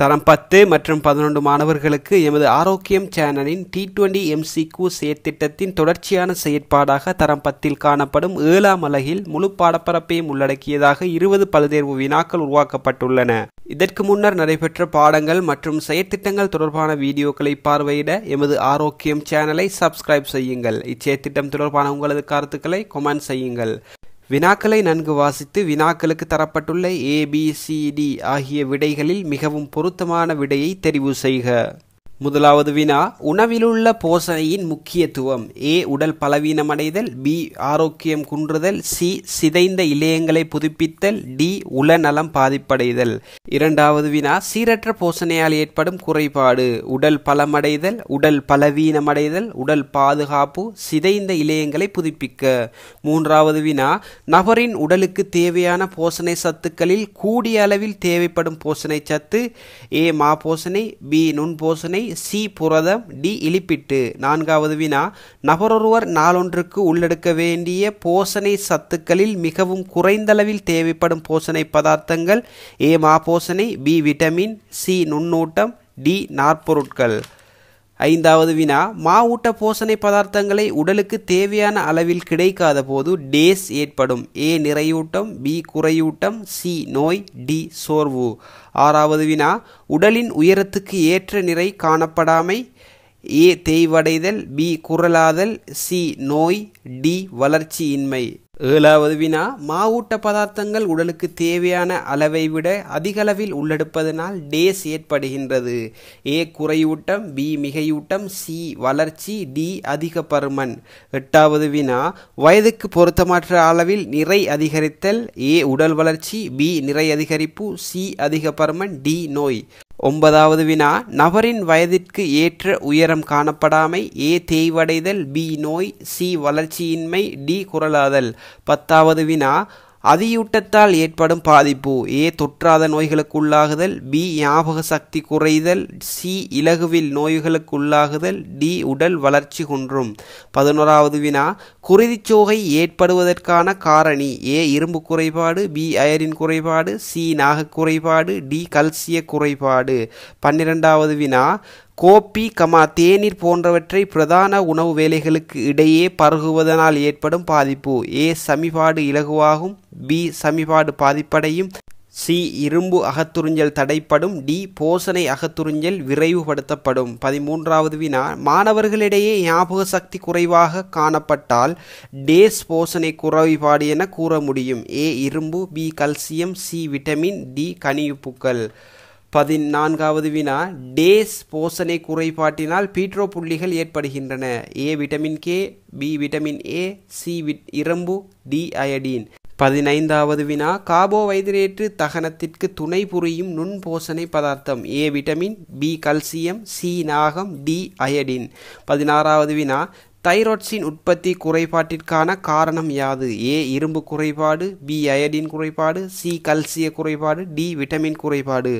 தரம் பத்து மற்றும் பதினொன்று மாணவர்களுக்கு எமது ஆரோக்கியம் சேனலின் டி டுவெண்டி எம்சிக்யூ செயற்திட்டத்தின் தொடர்ச்சியான செயற்பாடாக தரம் பத்தில் காணப்படும் ஏழாம் அலகில் முழு பாடப்பரப்பையும் உள்ளடக்கியதாக இருபது பல்தேர்வு வினாக்கள் உருவாக்கப்பட்டுள்ளன இதற்கு முன்னர் நடைபெற்ற பாடங்கள் மற்றும் செயற்திட்டங்கள் தொடர்பான வீடியோக்களை பார்வையிட எமது ஆரோக்கியம் சேனலை சப்ஸ்கிரைப் செய்யுங்கள் இச்செயற்திட்டம் தொடர்பான உங்களது கருத்துக்களை கொமெண்ட் செய்யுங்கள் வினாக்களை நன்கு வாசித்து வினாக்களுக்கு தரப்பட்டுள்ள ஏபிசிடி ஆகிய விடைகளில் மிகவும் பொருத்தமான விடையை தெரிவு செய்க முதலாவது வினா உணவிலுள்ள போசணையின் முக்கியத்துவம் ஏ உடல் பலவீனமடைதல் பி ஆரோக்கியம் குன்றுதல் சி சிதைந்த இலையங்களை புதுப்பித்தல் டி உளநலம் பாதிப்படைதல் இரண்டாவது வினா சீரற்ற போசணையால் ஏற்படும் குறைபாடு உடல் பலமடைதல் உடல் பலவீனமடைதல் உடல் பாதுகாப்பு சிதைந்த இலையங்களை புதுப்பிக்க மூன்றாவது வினா நபரின் உடலுக்கு தேவையான போசணை சத்துக்களில் கூடிய அளவில் தேவைப்படும் போசணை சத்து ஏ மா போசணை பி நுண் போசணை சி புரதம் டி இழிப்பிட்டு நான்காவது வினா நபரொருவர் நாளொன்றுக்கு உள்ளெடுக்க வேண்டிய போசணை சத்துக்களில் மிகவும் குறைந்தளவில் தேவைப்படும் போசணை பதார்த்தங்கள் ஏ மாபோசணை பி விட்டமின் சி நுண்ணூட்டம் டி நாற்பொருட்கள் ஐந்தாவது வினா மாவூட்ட போஷணை பதார்த்தங்களை உடலுக்கு தேவையான அளவில் கிடைக்காத போது டேஸ் ஏற்படும் ஏ நிறையூட்டம் பி குறையூட்டம் சி நோய் டி சோர்வு ஆறாவது வினா உடலின் உயரத்துக்கு ஏற்ற நிறை காணப்படாமை ஏ தேய்வடைதல் பி குரலாதல் சி நோய் டி வளர்ச்சியின்மை ஏழாவது வினா மாவூட்ட பதார்த்தங்கள் உடலுக்கு தேவையான அளவை விட அதிகளவில் உள்ளெடுப்பதனால் டேஸ் ஏற்படுகின்றது ஏ குறையூட்டம் பி மிகையூட்டம் சி வளர்ச்சி டி அதிக பருமன் எட்டாவது வினா வயதுக்கு பொருத்தமற்ற அளவில் நிறை அதிகரித்தல் ஏ உடல் வளர்ச்சி பி நிறை அதிகரிப்பு சி அதிக பருமன் டி நோய் ஒன்பதாவது வினா நபரின் வயதிற்கு ஏற்ற உயரம் காணப்படாமை ஏ தேய்வடைதல் பி நோய் சி வளர்ச்சியின்மை டி குரலாதல் பத்தாவது வினா அதியூட்டத்தால் ஏற்படும் பாதிப்பு ஏ தொற்றாத நோய்களுக்குள்ளாகுதல் பி ஞாபக சக்தி குறைதல் சி இலகுவில் நோய்களுக்குள்ளாகுதல் டி உடல் வளர்ச்சி குன்றும் பதினோராவது வினா குருதிச்சோகை ஏற்படுவதற்கான காரணி ஏ இரும்பு குறைபாடு பி அயரின் குறைபாடு சி நாக குறைபாடு டி கல்சிய குறைபாடு பன்னிரெண்டாவது வினா கோப்பி கமா தேநீர் போன்றவற்றை பிரதான உணவு வேலைகளுக்கு இடையே பருகுவதனால் ஏற்படும் பாதிப்பு ஏ சமிபாடு இலகுவாகும் பி சமிபாடு பாதிப்படையும் சி இரும்பு அகத்துறிஞ்சல் தடைப்படும் டி போசனை அகத்துறிஞ்சல் விரைவுபடுத்தப்படும் பதிமூன்றாவது வினா மாணவர்களிடையே ஞாபக சக்தி குறைவாக காணப்பட்டால் டேஸ் போசனை குறைபாடு என கூற முடியும் ஏ இரும்பு B calcium C vitamin D கனியுப்புக்கள் பதினான்காவது வினா டேஸ் போசனை குறைபாட்டினால் பீட்ரோ புள்ளிகள் ஏற்படுகின்றன A vitamin K B vitamin A C vit இரும்பு டி அயடின் பதினைந்தாவது வினா கார்போஹைட்ரேட்டு தகனத்திற்கு துணை புரியும் நுண் பதார்த்தம் A vitamin B calcium C நாகம் டி அயடின் பதினாறாவது வினா தைராட்சின் உற்பத்தி குறைபாட்டிற்கான காரணம் யாது ஏ இரும்பு குறைபாடு பி அயடின் குறைபாடு சி கல்சிய குறைபாடு டி விட்டமின் குறைபாடு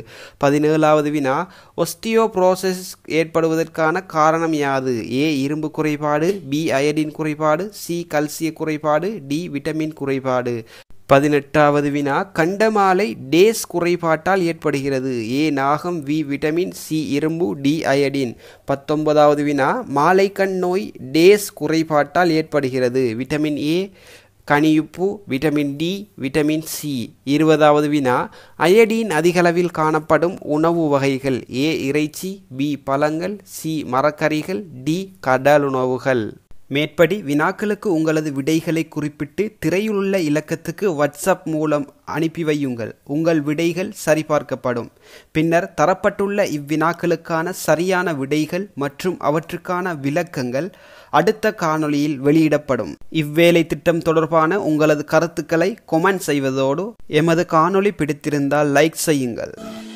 பதினேழாவது வினா ஒஸ்டியோப்ரோசஸ் ஏற்படுவதற்கான காரணம் யாது ஏ இரும்பு குறைபாடு பி அயடின் குறைபாடு சி கல்சிய குறைபாடு டி விட்டமின் குறைபாடு பதினெட்டாவது வினா கண்டமாலை டேஸ் குறைபாட்டால் ஏற்படுகிறது ஏ நாகம் வி விட்டமின் சி இரும்பு டி அயடின் பத்தொன்பதாவது வினா மாலைக்கண் நோய் டேஸ் குறைபாட்டால் ஏற்படுகிறது விட்டமின் ஏ கனியுப்பு விட்டமின் டி விட்டமின் சி இருபதாவது வினா அயடின் அதிகளவில் காணப்படும் உணவு வகைகள் ஏ இறைச்சி பி பழங்கள் சி மரக்கறிகள் டி கடல் உணவுகள் மேற்படி வினாக்களுக்கு உங்களது விடைகளை குறிப்பிட்டு திரையிலுள்ள இலக்கத்துக்கு வாட்ஸ்அப் மூலம் அனுப்பி வையுங்கள் உங்கள் விடைகள் சரிபார்க்கப்படும் பின்னர் தரப்பட்டுள்ள இவ்வினாக்களுக்கான சரியான விடைகள் மற்றும் அவற்றுக்கான விளக்கங்கள் அடுத்த காணொளியில் வெளியிடப்படும் இவ்வேலை திட்டம் தொடர்பான உங்களது கருத்துக்களை கொமெண்ட் செய்வதோடு எமது காணொளி பிடித்திருந்தால் லைக் செய்யுங்கள்